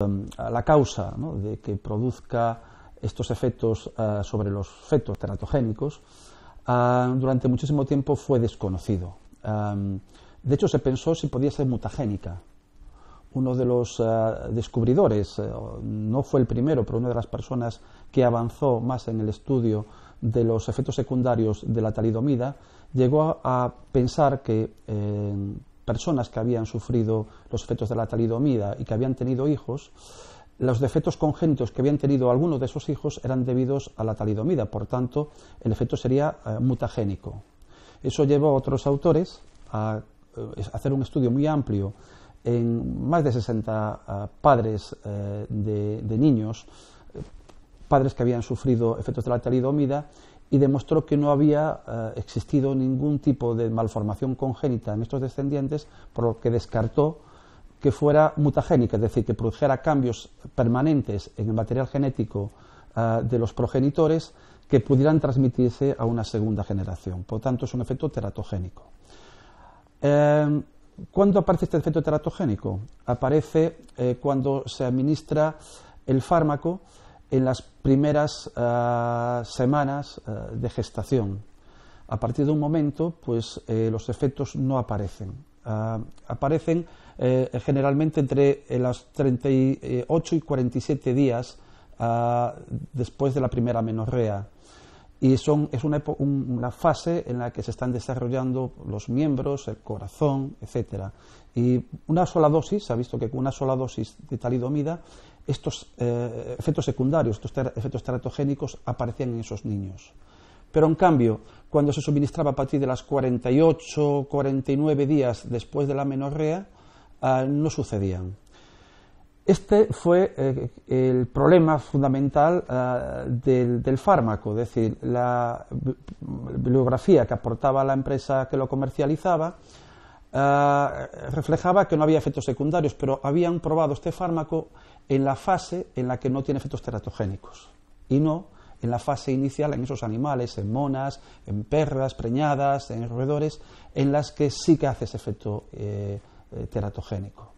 Um, la causa de que produzca estos efectos uh, sobre los fetos teratogénicos uh, durante muchísimo tiempo fue desconocido. Um, de hecho, se pensó si podía ser mutagénica. Uno de los uh, descubridores, eh, no fue el primero, pero una de las personas que avanzó más en el estudio de los efectos secundarios de la talidomida, llegó a, pensar que eh, personas que habían sufrido los efectos de la talidomida y que habían tenido hijos, los defectos congénitos que habían tenido algunos de esos hijos eran debidos a la talidomida, por tanto, el efecto sería eh, mutagénico. Eso llevó a otros autores a, eh, hacer un estudio muy amplio en más de 60 eh, padres de, de, niños, padres que habían sufrido efectos de la talidomida, y demostró que no había eh, existido ningún tipo de malformación congénita en estos descendientes, por lo que descartó que fuera mutagénica, es decir, que produjera cambios permanentes en el material genético eh, de los progenitores que pudieran transmitirse a una segunda generación. Por tanto, es un efecto teratogénico. Em, ¿Cuándo aparece este efecto teratogénico? Aparece eh, cuando se administra el fármaco en las primeras ah, semanas ah, de gestación. A partir de un momento, pues eh, los efectos no aparecen. Ah, aparecen eh, generalmente entre eh, los 38 y 47 días después de la primera menorrea. Y son, es una, fase en la que se están desarrollando los miembros, el corazón, etc. Y una sola dosis, se ha visto que con una sola dosis de talidomida estos eh, efectos secundarios, estos efectos teratogénicos aparecían en esos niños. Pero en cambio, cuando se suministraba a partir de las 48, 49 días después de la menorrea, ah, no sucedían. Este fue eh, el problema fundamental ah, del, del, fármaco, es decir, la bibliografía que aportaba la empresa que lo comercializaba eh, reflejaba que no había efectos secundarios, pero habían probado este fármaco en la fase en la que no tiene efectos teratogénicos y no en la fase inicial en esos animales, en monas, en perras preñadas, en roedores, en las que sí que hace ese efecto eh, eh, teratogénico.